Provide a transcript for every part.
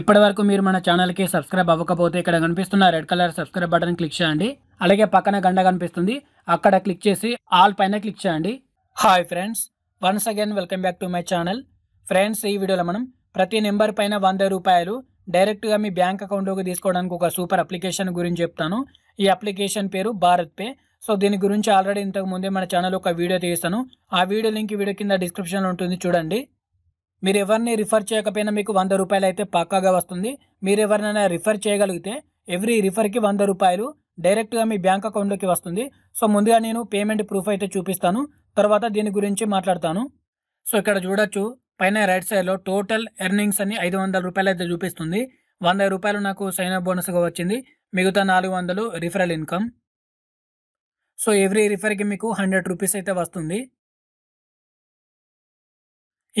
ఇప్పటి వరకు మీరు మన ఛానల్కి సబ్స్క్రైబ్ అవ్వకపోతే ఇక్కడ కనిపిస్తున్న red colour subscribe button click చేయండి అలాగే పక్కన గండ కనిపిస్తుంది అక్కడ క్లిక్ చేసి ఆల్ పైన క్లిక్ చేయండి hi friends once again welcome back to my channel friends ఈ వీడియోలో మనం ప్రతి నెంబర్ పైన వంద రూపాయలు డైరెక్ట్గా మీ బ్యాంక్ అకౌంట్లోకి తీసుకోవడానికి ఒక సూపర్ అప్లికేషన్ గురించి చెప్తాను ఈ అప్లికేషన్ పేరు భారత్ పే సో దీని గురించి ఆల్రెడీ ఇంతకు ముందే మన ఛానల్ ఒక వీడియో తీస్తాను ఆ వీడియో లింక్ వీడియో కింద డిస్క్రిప్షన్లో ఉంటుంది చూడండి మీరు ఎవరిని రిఫర్ చేయకపోయినా మీకు వంద రూపాయలు అయితే పక్కాగా వస్తుంది మీరు ఎవరినైనా రిఫర్ చేయగలిగితే ఎవ్రీ రిఫర్కి వంద రూపాయలు డైరెక్ట్గా మీ బ్యాంక్ అకౌంట్లోకి వస్తుంది సో ముందుగా నేను పేమెంట్ ప్రూఫ్ అయితే చూపిస్తాను తర్వాత దీని గురించి మాట్లాడతాను సో ఇక్కడ చూడొచ్చు పైన రైట్ సైడ్లో టోటల్ ఎర్నింగ్స్ అని ఐదు వందల రూపాయలు అయితే చూపిస్తుంది వంద రూపాయలు నాకు సైన్ అప్ బోనస్గా వచ్చింది మిగతా నాలుగు వందలు రిఫరల్ ఇన్కమ్ సో ఎవ్రీ రిఫర్కి మీకు హండ్రెడ్ రూపీస్ అయితే వస్తుంది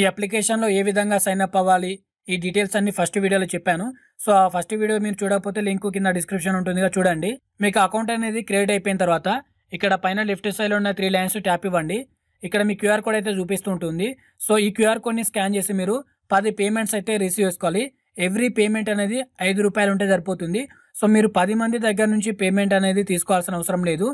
ఈ అప్లికేషన్లో ఏ విధంగా సైన్అప్ అవ్వాలి ఈ డీటెయిల్స్ అన్ని ఫస్ట్ వీడియోలో చెప్పాను సో ఆ ఫస్ట్ వీడియో మీరు చూడకపోతే లింక్ కింద డిస్క్రిప్షన్ ఉంటుందిగా చూడండి మీకు అకౌంట్ అనేది క్రియేట్ అయిపోయిన తర్వాత ఇక్కడ పైన లెఫ్ట్ సైడ్లో ఉన్న త్రీ లైన్స్ ట్యాప్ ఇవ్వండి ఇక్కడ మీ క్యూఆర్ కోడ్ అయితే చూపిస్తూ ఉంటుంది సో ఈ క్యూఆర్ కోడ్ని స్కాన్ చేసి మీరు పది పేమెంట్స్ అయితే రిసీవ్ చేసుకోవాలి ఎవ్రీ పేమెంట్ అనేది ఐదు రూపాయలు ఉంటే సరిపోతుంది సో మీరు పది మంది దగ్గర నుంచి పేమెంట్ అనేది తీసుకోవాల్సిన అవసరం లేదు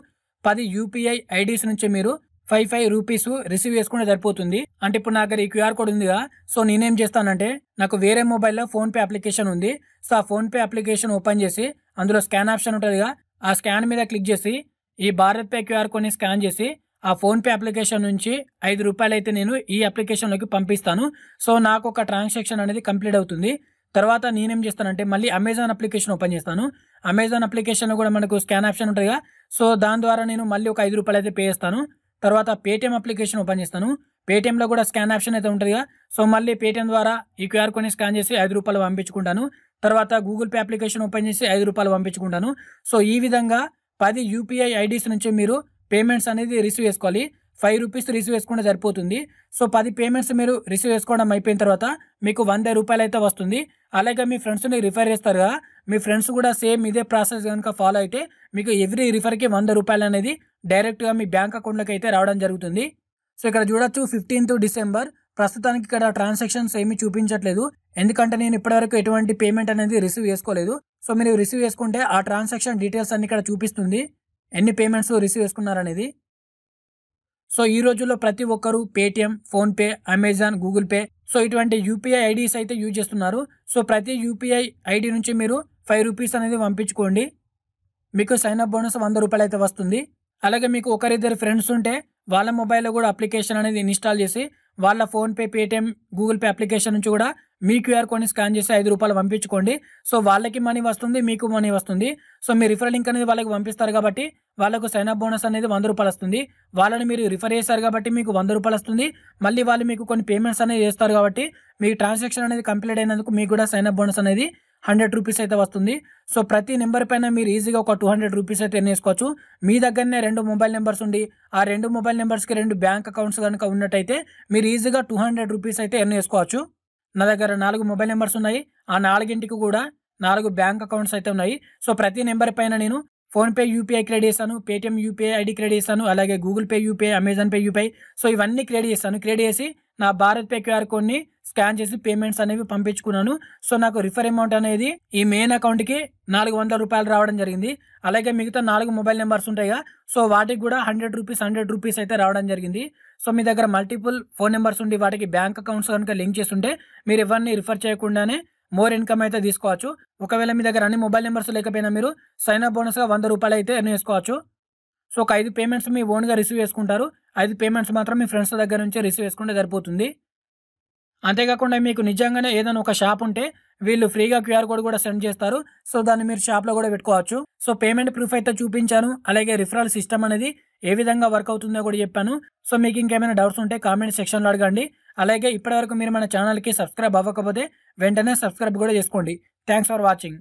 పది యూపీఐ ఐడీస్ నుంచి మీరు ఫైవ్ ఫైవ్ రూపీస్ రిసీవ్ చేసుకుంటే సరిపోతుంది అంటే ఇప్పుడు నా దగ్గర ఈ క్యూఆర్ కోడ్ ఉందిగా సో నేనేం చేస్తానంటే నాకు వేరే మొబైల్లో ఫోన్పే అప్లికేషన్ ఉంది సో ఆ ఫోన్పే అప్లికేషన్ ఓపెన్ చేసి అందులో స్కాన్ ఆప్షన్ ఉంటుందిగా ఆ స్కాన్ మీద క్లిక్ చేసి ఈ భారత్ పే క్యూఆర్ కోడ్ని స్కాన్ చేసి ఆ ఫోన్పే అప్లికేషన్ నుంచి ఐదు రూపాయలు అయితే నేను ఈ అప్లికేషన్లోకి పంపిస్తాను సో నాకు ఒక ట్రాన్సాక్షన్ అనేది కంప్లీట్ అవుతుంది తర్వాత నేనేం చేస్తానంటే మళ్ళీ అమెజాన్ అప్లికేషన్ ఓపెన్ చేస్తాను అమెజాన్ అప్లికేషన్లో కూడా మనకు స్కాన్ ఆప్షన్ ఉంటుందిగా సో దాని ద్వారా నేను మళ్ళీ ఒక ఐదు రూపాయలు అయితే పే చేస్తాను తర్వాత పేటిఎం అప్లికేషన్ ఓపెన్ చేస్తాను పేటిఎంలో కూడా స్కాన్ ఆప్షన్ అయితే ఉంటుందిగా సో మళ్ళీ పేటిఎం ద్వారా ఈ క్యూఆర్ కోడ్ని స్కాన్ చేసి ఐదు రూపాయలు పంపించుకుంటాను తర్వాత గూగుల్ పే అప్లికేషన్ ఓపెన్ చేసి ఐదు రూపాయలు పంపించుకుంటాను సో ఈ విధంగా పది యూపీఐ ఐడీస్ నుంచి మీరు పేమెంట్స్ అనేది రిసీవ్ చేసుకోవాలి ఫైవ్ రూపీస్ రిసీవ్ చేసుకుంటే సరిపోతుంది సో పది పేమెంట్స్ మీరు రిసీవ్ చేసుకోవడం అయిపోయిన తర్వాత మీకు వంద రూపాయలు అయితే వస్తుంది అలాగే మీ ఫ్రెండ్స్ని రిఫర్ చేస్తారు కదా మీ ఫ్రెండ్స్ కూడా సేమ్ ఇదే ప్రాసెస్ కనుక ఫాలో అయితే మీకు ఎవ్రీ రిఫర్కి వంద రూపాయలు అనేది డైరెక్ట్గా మీ బ్యాంక్ అకౌంట్లోకి అయితే రావడం జరుగుతుంది సో ఇక్కడ చూడొచ్చు ఫిఫ్టీన్త్ డిసెంబర్ ప్రస్తుతానికి ఇక్కడ ట్రాన్సాక్షన్స్ ఏమీ చూపించట్లేదు ఎందుకంటే నేను ఇప్పటివరకు ఎటువంటి పేమెంట్ అనేది రిసీవ్ చేసుకోలేదు సో మీరు రిసీవ్ చేసుకుంటే ఆ ట్రాన్సాక్షన్ డీటెయిల్స్ అన్ని ఇక్కడ చూపిస్తుంది ఎన్ని పేమెంట్స్ రిసీవ్ చేసుకున్నారనేది సో ఈ రోజుల్లో ప్రతి ఒక్కరూ Paytm PhonePe Amazon Google Pay so ఇటువంటి యూపీఐ ఐడీస్ అయితే యూజ్ చేస్తున్నారు సో ప్రతి యూపీఐ ఐడి నుంచి మీరు ఫైవ్ రూపీస్ అనేది పంపించుకోండి మీకు సైన్ అప్ బోనస్ వంద రూపాయలు అయితే వస్తుంది అలాగే మీకు ఒకరిద్దరు ఫ్రెండ్స్ ఉంటే వాళ్ళ మొబైల్లో కూడా అప్లికేషన్ అనేది ఇన్స్టాల్ చేసి వాళ్ళ PhonePe Paytm Google Pay application నుంచి కూడా మీ క్యూఆర్ కోడ్ని స్కాన్ చేసి ఐదు రూపాయలు పంపించుకోండి సో వాళ్ళకి మనీ వస్తుంది మీకు మనీ వస్తుంది సో మీ రిఫర్ లింక్ అనేది వాళ్ళకి పంపిస్తారు కాబట్టి వాళ్ళకు సైన్అప్ బోనస్ అనేది వంద రూపాయలు వస్తుంది వాళ్ళని మీరు రిఫర్ చేశారు కాబట్టి మీకు వంద రూపాయలు వస్తుంది మళ్ళీ వాళ్ళు మీకు కొన్ని పేమెంట్స్ అనేది చేస్తారు కాబట్టి మీ ట్రాన్సాక్షన్ అనేది కంప్లీట్ అయినందుకు మీకు కూడా సైన్అప్ బోనస్ అనేది హండ్రెడ్ రూపీస్ అయితే వస్తుంది సో ప్రతి నెంబర్ పైన మీరు ఈజీగా ఒక టూ హండ్రెడ్ రూపీస్ అయితే వేసుకోవచ్చు మీ దగ్గరనే రెండు మొబైల్ నెంబర్స్ ఉండి ఆ రెండు మొబైల్ నెంబర్స్కి రెండు బ్యాంక్ అకౌంట్స్ కనుక ఉన్నట్టయితే మీరు ఈజీగా టూ హండ్రెడ్ రూపీస్ అయితే ఎన్నేసుకోవచ్చు నా దగ్గర నాలుగు మొబైల్ నెంబర్స్ ఉన్నాయి ఆ నాలుగింటికి కూడా నాలుగు బ్యాంక్ అకౌంట్స్ అయితే ఉన్నాయి సో ప్రతి నెంబర్ పైన నేను ఫోన్పే యూపీఐ క్రియేట్ చేశాను పేటిఎం యూపీఐ ఐడి క్రియేట్ చేశాను అలాగే Google Pay UPI Amazon Pay UPI so ఇవన్నీ క్రియేట్ చేస్తాను క్రియేట్ చేసి నా భారత్ పే క్యూఆర్ కోడ్ని స్కాన్ చేసి పేమెంట్స్ అనేవి పంపించుకున్నాను సో నాకు రిఫర్ అమౌంట్ అనేది ఈ మెయిన్ అకౌంట్కి నాలుగు వందల రూపాయలు రావడం జరిగింది అలాగే మిగతా నాలుగు మొబైల్ నెంబర్స్ ఉంటాయిగా సో వాటికి కూడా హండ్రెడ్ రూపీస్ హండ్రెడ్ రూపీస్ అయితే రావడం జరిగింది సో మీ దగ్గర మల్టిపుల్ ఫోన్ నెంబర్స్ ఉండి వాటికి బ్యాంక్ అకౌంట్స్ కనుక లింక్ చేస్తుంటే మీరు ఎవరిని రిఫర్ చేయకుండానే మోర్ ఇన్కమ్ అయితే తీసుకోవచ్చు ఒకవేళ మీ దగ్గర అన్ని మొబైల్ నెంబర్స్ లేకపోయినా మీరు సైన్ అప్ బోనస్గా వంద రూపాయలు అయితే ఎర్న్ చేసుకోవచ్చు సో ఒక ఐదు పేమెంట్స్ మీ ఓన్గా రిసీవ్ చేసుకుంటారు ఐదు పేమెంట్స్ మాత్రం మీ ఫ్రెండ్స్ దగ్గర నుంచి రిసీవ్ చేసుకుంటే సరిపోతుంది అంతేకాకుండా మీకు నిజంగానే ఏదైనా ఒక షాప్ ఉంటే వీళ్ళు ఫ్రీగా క్యూఆర్ కోడ్ కూడా సెండ్ చేస్తారు సో దాన్ని మీరు షాప్లో కూడా పెట్టుకోవచ్చు సో పేమెంట్ ప్రూఫ్ అయితే చూపించాను అలాగే రిఫరల్ సిస్టమ్ అనేది ఏ విధంగా వర్క్ అవుతుందో కూడా చెప్పాను సో మీకు ఇంకేమైనా డౌట్స్ ఉంటే కామెంట్ సెక్షన్లో అడగండి అలాగే ఇప్పటివరకు మీరు మన ఛానల్కి సబ్స్క్రైబ్ అవ్వకపోతే వెంటనే సబ్స్క్రైబ్ కూడా చేసుకోండి థ్యాంక్స్ ఫర్ వాచింగ్